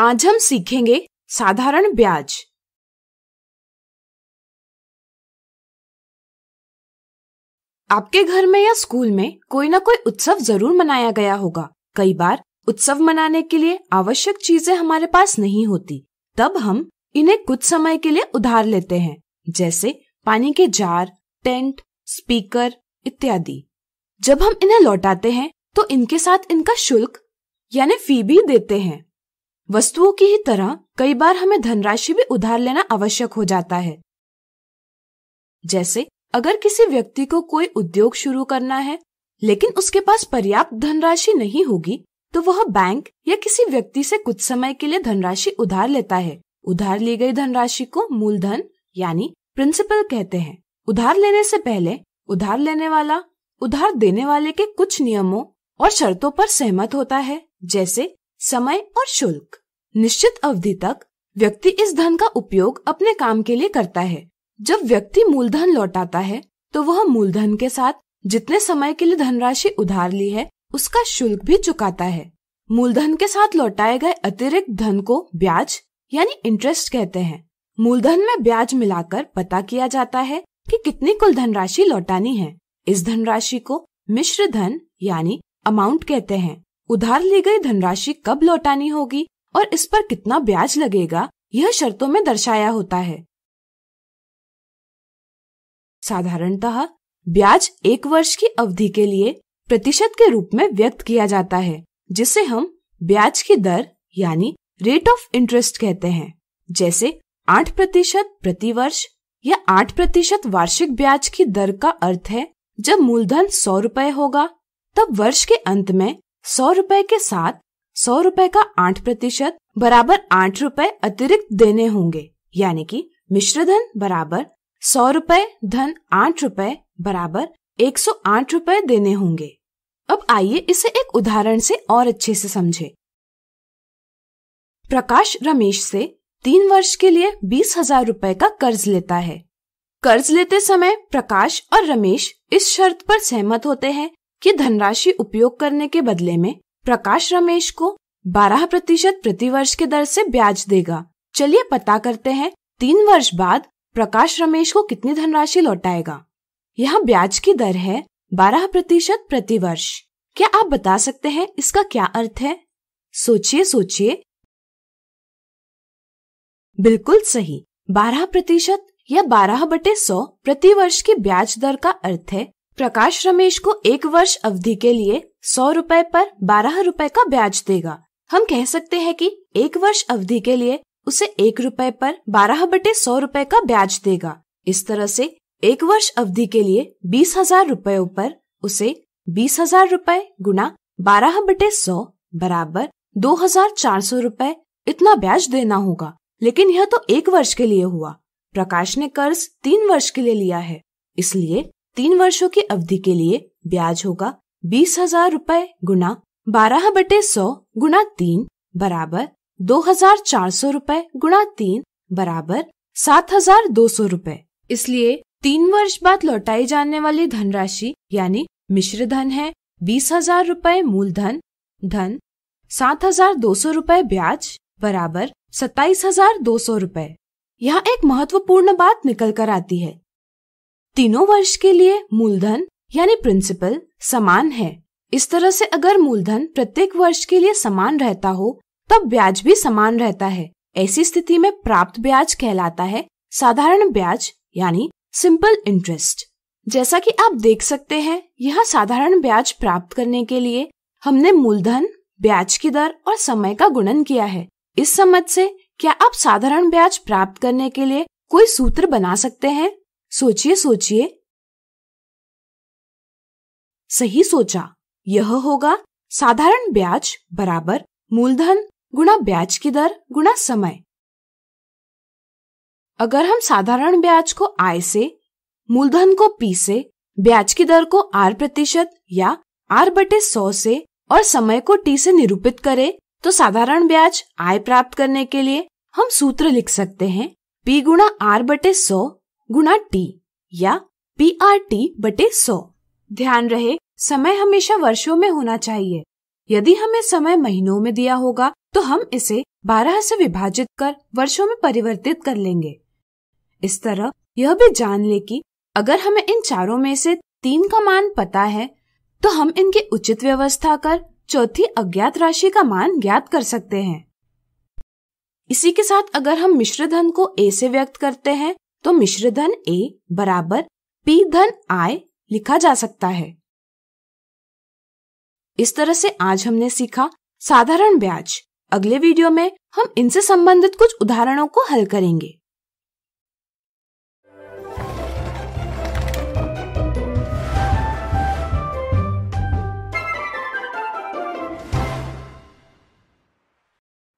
आज हम सीखेंगे साधारण ब्याज आपके घर में या स्कूल में कोई ना कोई उत्सव जरूर मनाया गया होगा कई बार उत्सव मनाने के लिए आवश्यक चीजें हमारे पास नहीं होती तब हम इन्हें कुछ समय के लिए उधार लेते हैं जैसे पानी के जार टेंट स्पीकर इत्यादि जब हम इन्हें लौटाते हैं तो इनके साथ इनका शुल्क यानी फी भी देते हैं वस्तुओं की ही तरह कई बार हमें धनराशि भी उधार लेना आवश्यक हो जाता है जैसे अगर किसी व्यक्ति को कोई उद्योग शुरू करना है लेकिन उसके पास पर्याप्त धनराशि नहीं होगी तो वह बैंक या किसी व्यक्ति से कुछ समय के लिए धनराशि उधार लेता है उधार ली गई धनराशि को मूलधन यानी प्रिंसिपल कहते हैं उधार लेने से पहले उधार लेने वाला उधार देने वाले के कुछ नियमों और शर्तों पर सहमत होता है जैसे समय और शुल्क निश्चित अवधि तक व्यक्ति इस धन का उपयोग अपने काम के लिए करता है जब व्यक्ति मूलधन लौटाता है तो वह मूलधन के साथ जितने समय के लिए धनराशि उधार ली है उसका शुल्क भी चुकाता है मूलधन के साथ लौटाए गए अतिरिक्त धन को ब्याज यानी इंटरेस्ट कहते हैं मूलधन में ब्याज मिलाकर पता किया जाता है कि कितनी कुल धनराशि लौटानी है इस धनराशि को मिश्र धन यानी अमाउंट कहते हैं उधार ली गई धनराशि कब लौटानी होगी और इस पर कितना ब्याज लगेगा यह शर्तों में दर्शाया होता है साधारणतः ब्याज एक वर्ष की अवधि के लिए प्रतिशत के रूप में व्यक्त किया जाता है जिसे हम ब्याज की दर यानी रेट ऑफ इंटरेस्ट कहते हैं जैसे आठ प्रतिशत प्रति वर्ष या आठ प्रतिशत वार्षिक ब्याज की दर का अर्थ है जब मूलधन सौ रुपए होगा तब वर्ष के अंत में सौ रुपए के साथ सौ रुपए का आठ प्रतिशत बराबर आठ रुपए अतिरिक्त देने होंगे यानी कि धन बराबर सौ रुपए धन आठ रुपए बराबर एक सौ आठ रुपए देने होंगे अब आइए इसे एक उदाहरण से और अच्छे से समझे प्रकाश रमेश से तीन वर्ष के लिए बीस हजार रूपए का कर्ज लेता है कर्ज लेते समय प्रकाश और रमेश इस शर्त पर सहमत होते हैं कि धनराशि उपयोग करने के बदले में प्रकाश रमेश को 12 प्रतिशत प्रतिवर्ष के दर से ब्याज देगा चलिए पता करते हैं तीन वर्ष बाद प्रकाश रमेश को कितनी धनराशि लौटाएगा यहाँ ब्याज की दर है 12 प्रतिशत प्रतिवर्ष क्या आप बता सकते हैं इसका क्या अर्थ है सोचिए सोचिए बिल्कुल सही 12 प्रतिशत या 12 बटे सौ प्रति वर्ष की ब्याज दर का अर्थ है प्रकाश रमेश को एक वर्ष अवधि के लिए सौ रूपए पर बारह रूपए का ब्याज देगा हम कह सकते हैं कि एक वर्ष अवधि के लिए उसे एक रूपए पर बारह बटे सौ रूपए का ब्याज देगा इस तरह से एक वर्ष अवधि के लिए बीस हजार रूपए पर उसे बीस हजार रूपए गुना बारह बटे सौ बराबर दो हजार चार सौ रूपए इतना ब्याज देना होगा लेकिन यह तो एक वर्ष के लिए हुआ प्रकाश ने कर्ज तीन वर्ष के लिए लिया है इसलिए तीन वर्षों की अवधि के लिए ब्याज होगा बीस हजार रूपए गुना बारह बटे सौ गुना तीन बराबर दो हजार चार सौ रूपए गुना तीन बराबर सात हजार दो सौ रूपए इसलिए तीन वर्ष बाद लौटाई जाने वाली धनराशि यानी मिश्र धन है बीस हजार रूपए मूलधन धन सात हजार दो सौ रूपए ब्याज बराबर सत्ताईस हजार दो सौ रूपए यहाँ एक महत्वपूर्ण बात निकल कर आती है तीनों वर्ष के लिए मूलधन यानी प्रिंसिपल समान है इस तरह से अगर मूलधन प्रत्येक वर्ष के लिए समान रहता हो तब ब्याज भी समान रहता है ऐसी स्थिति में प्राप्त ब्याज कहलाता है साधारण ब्याज यानी सिंपल इंटरेस्ट जैसा कि आप देख सकते हैं यह साधारण ब्याज प्राप्त करने के लिए हमने मूलधन ब्याज की दर और समय का गुणन किया है इस समझ से क्या आप साधारण ब्याज प्राप्त करने के लिए कोई सूत्र बना सकते हैं सोचिए सोचिए सही सोचा यह होगा साधारण ब्याज बराबर मूलधन गुणा ब्याज की दर गुणा समय अगर हम साधारण ब्याज को आय से मूलधन को पी से ब्याज की दर को आर प्रतिशत या आर बटे सौ से और समय को टी से निरूपित करें तो साधारण ब्याज आय प्राप्त करने के लिए हम सूत्र लिख सकते हैं पी गुणा आर बटे सौ गुणा टी या पी आर टी बटे सौ ध्यान रहे समय हमेशा वर्षों में होना चाहिए यदि हमें समय महीनों में दिया होगा तो हम इसे 12 से विभाजित कर वर्षों में परिवर्तित कर लेंगे इस तरह यह भी जान ले कि अगर हमें इन चारों में से तीन का मान पता है तो हम इनकी उचित व्यवस्था कर चौथी अज्ञात राशि का मान ज्ञात कर सकते हैं इसी के साथ अगर हम मिश्र धन को ए से व्यक्त करते हैं तो मिश्र धन ए बराबर पी धन आय लिखा जा सकता है इस तरह से आज हमने सीखा साधारण ब्याज अगले वीडियो में हम इनसे संबंधित कुछ उदाहरणों को हल करेंगे